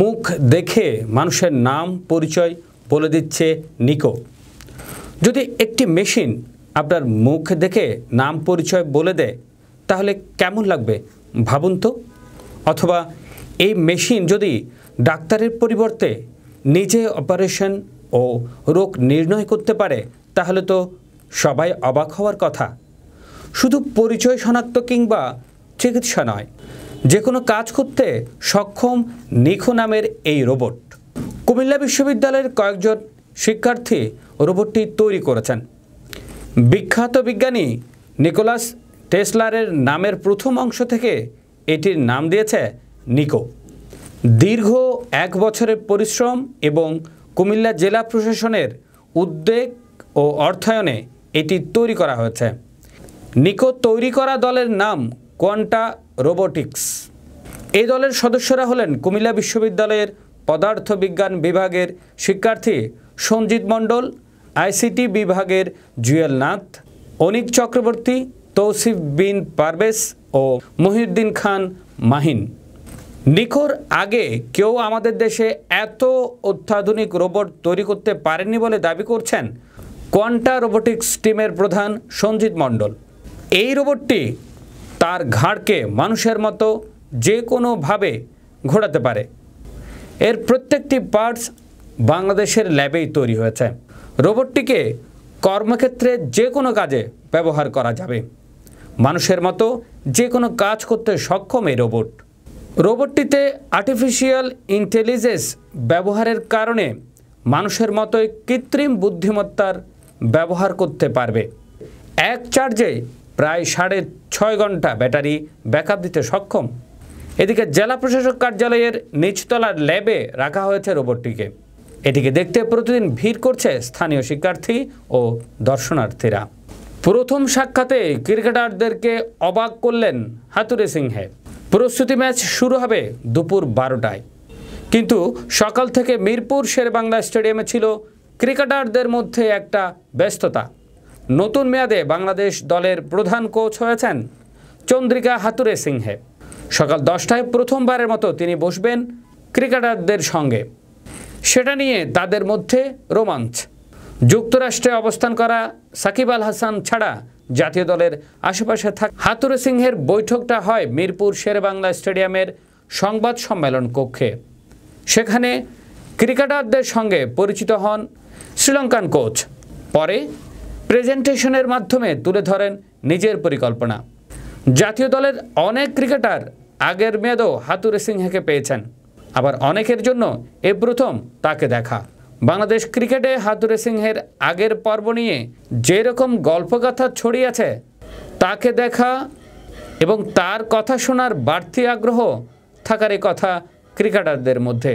মুখ দেখে মানুষের নাম পরিচয় বলে দিচ্ছে নিকো যদি একটি মেশিন আপনার মুখ দেখে নাম পরিচয় বলে দেয় তাহলে কেমন লাগবে ভাবুন তো অথবা এই মেশিন যদি ডাক্তারের পরিবর্তে নিজে অপারেশন ও রোগ নির্ণয় করতে পারে তাহলে তো সবাই অবাক হওয়ার কথা শুধু পরিচয় শনাক্ত কিংবা চিকিৎসা নয় যে কোনো কাজ করতে সক্ষম নিখো নামের এই রোবট কুমিল্লা বিশ্ববিদ্যালয়ের কয়েকজন শিক্ষার্থী রোবটটি তৈরি করেছেন বিখ্যাত বিজ্ঞানী নিকোলাস টেসলারের নামের প্রথম অংশ থেকে এটির নাম দিয়েছে নিকো দীর্ঘ এক বছরের পরিশ্রম এবং কুমিল্লা জেলা প্রশাসনের উদ্বেগ ও অর্থায়নে এটি তৈরি করা হয়েছে নিকো তৈরি করা দলের নাম কোয়ান্টা রোবোটিক্স এই দলের সদস্যরা হলেন কুমিল্লা বিশ্ববিদ্যালয়ের পদার্থবিজ্ঞান বিভাগের শিক্ষার্থী সঞ্জিত মণ্ডল আইসিটি বিভাগের জুয়েল নাথ অনিক চক্রবর্তী তৌসিফ বিন পারবেস ও মহিউদ্দিন খান মাহিন নিখোর আগে কেউ আমাদের দেশে এত অত্যাধুনিক রোবট তৈরি করতে পারেনি বলে দাবি করছেন কোয়ান্টা রোবোটিক্স টিমের প্রধান সঞ্জিত মণ্ডল এই রোবটটি তার ঘাড়কে মানুষের মতো যে কোনোভাবে ঘোরাতে পারে এর প্রত্যেকটি পার্টস বাংলাদেশের ল্যাবেই তৈরি হয়েছে রোবটটিকে কর্মক্ষেত্রে যে কোনো কাজে ব্যবহার করা যাবে মানুষের মতো যে কোনো কাজ করতে সক্ষম এই রোবট রোবটটিতে আর্টিফিশিয়াল ইন্টেলিজেন্স ব্যবহারের কারণে মানুষের মতোই কৃত্রিম বুদ্ধিমত্তার ব্যবহার করতে পারবে এক চার্জে প্রায় সাড়ে ছয় ঘন্টা ব্যাটারি ব্যাকআপ দিতে সক্ষম এদিকে জেলা প্রশাসক কার্যালয়ের নিচতলার ল্যাবে রাখা হয়েছে রোবটটিকে এটিকে দেখতে প্রতিদিন ভিড় করছে স্থানীয় শিক্ষার্থী ও দর্শনার্থীরা প্রথম সাক্ষাতে ক্রিকেটারদেরকে অবাক করলেন হাতুরে সিংহে প্রস্তুতি ম্যাচ শুরু হবে দুপুর বারোটায় কিন্তু সকাল থেকে মিরপুর শেরবাংলা স্টেডিয়ামে ছিল ক্রিকেটারদের মধ্যে একটা ব্যস্ততা নতুন মেয়াদে বাংলাদেশ দলের প্রধান কোচ হয়েছেন চন্দ্রিকা হাতুরে সিংহে সকাল দশটায় প্রথমবারের মতো তিনি বসবেন ক্রিকেটারদের সঙ্গে সেটা নিয়ে তাদের মধ্যে রোমাঞ্চ যুক্তরাষ্ট্রে অবস্থান করা সাকিব আল হাসান ছাড়া জাতীয় দলের আশেপাশে থাক হাতুরে সিংহের বৈঠকটা হয় মিরপুর শেরবাংলা স্টেডিয়ামের সংবাদ সম্মেলন কক্ষে সেখানে ক্রিকেটারদের সঙ্গে পরিচিত হন শ্রীলঙ্কান কোচ পরে প্রেজেন্টেশনের মাধ্যমে তুলে ধরেন নিজের পরিকল্পনা জাতীয় দলের অনেক ক্রিকেটার আগের মেয়াদও হাতুরে সিংহাকে পেয়েছেন আবার অনেকের জন্য এ প্রথম তাকে দেখা বাংলাদেশ ক্রিকেটে হাতুরে সিংহের আগের পর্ব নিয়ে যেরকম গল্পকথা ছড়িয়েছে তাকে দেখা এবং তার কথা শোনার বাড়তি আগ্রহ থাকার কথা ক্রিকেটারদের মধ্যে